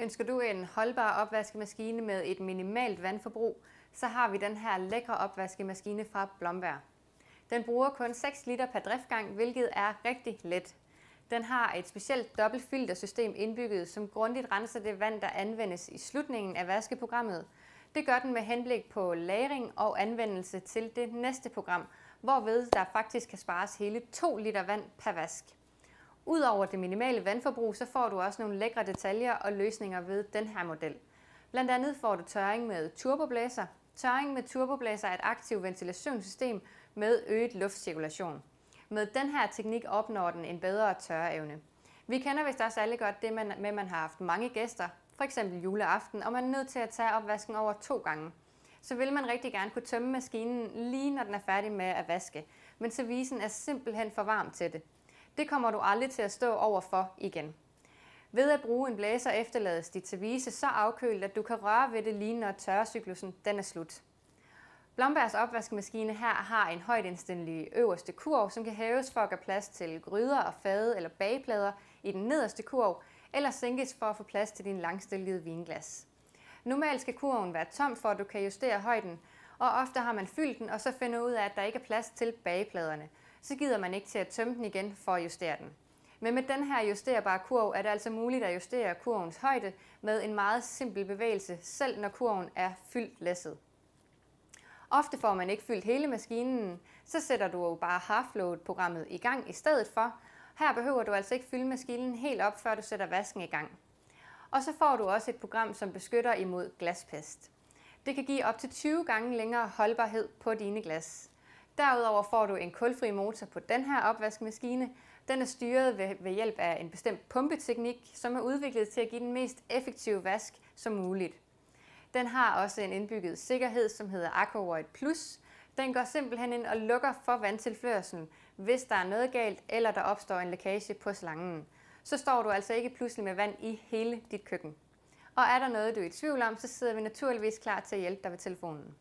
Ønsker du en holdbar opvaskemaskine med et minimalt vandforbrug, så har vi den her lækre opvaskemaskine fra Blomberg. Den bruger kun 6 liter per driftgang, hvilket er rigtig let. Den har et specielt dobbeltfiltersystem indbygget, som grundigt renser det vand, der anvendes i slutningen af vaskeprogrammet. Det gør den med henblik på lagring og anvendelse til det næste program, hvorved der faktisk kan spares hele 2 liter vand per vask. Udover det minimale vandforbrug, så får du også nogle lækre detaljer og løsninger ved den her model. Blandt andet får du tørring med turboblæser. Tørring med turboblæser er et aktivt ventilationssystem med øget luftcirkulation. Med den her teknik opnår den en bedre tørreevne. Vi kender vist også alle godt det med, at man har haft mange gæster, f.eks. juleaften, og man er nødt til at tage opvasken over to gange. Så vil man rigtig gerne kunne tømme maskinen lige når den er færdig med at vaske, men servicen er simpelthen for varm til det. Det kommer du aldrig til at stå over for igen. Ved at bruge en blæser efterlades dit service så afkølet, at du kan røre ved det lige når tørrecyklusen den er slut. Blombergs opvaskemaskine her har en højtindstændelig øverste kurv, som kan hæves for at gøre plads til gryder og fade eller bageplader i den nederste kurv, eller sænkes for at få plads til din langstillede vinglas. Normalt skal kurven være tom for, at du kan justere højden, og ofte har man fyldt den og så finder ud af, at der ikke er plads til bagepladerne så gider man ikke til at tømme den igen for at justere den. Men med den her justerbare kurv er det altså muligt at justere kurvens højde med en meget simpel bevægelse, selv når kurven er fyldt læsset. Ofte får man ikke fyldt hele maskinen, så sætter du jo bare Halfload-programmet i gang i stedet for. Her behøver du altså ikke fylde maskinen helt op, før du sætter vasken i gang. Og så får du også et program, som beskytter imod glaspest. Det kan give op til 20 gange længere holdbarhed på dine glas. Derudover får du en kulfri motor på den her opvaskemaskine. Den er styret ved, hjælp af en bestemt pumpeteknik, som er udviklet til at give den mest effektive vask som muligt. Den har også en indbygget sikkerhed, som hedder Aquavoid Plus. Den går simpelthen ind og lukker for vandtilførselen, hvis der er noget galt, eller der opstår en lækage på slangen. Så står du altså ikke pludselig med vand i hele dit køkken. Og er der noget, du er i tvivl om, så sidder vi naturligvis klar til at hjælpe dig ved telefonen.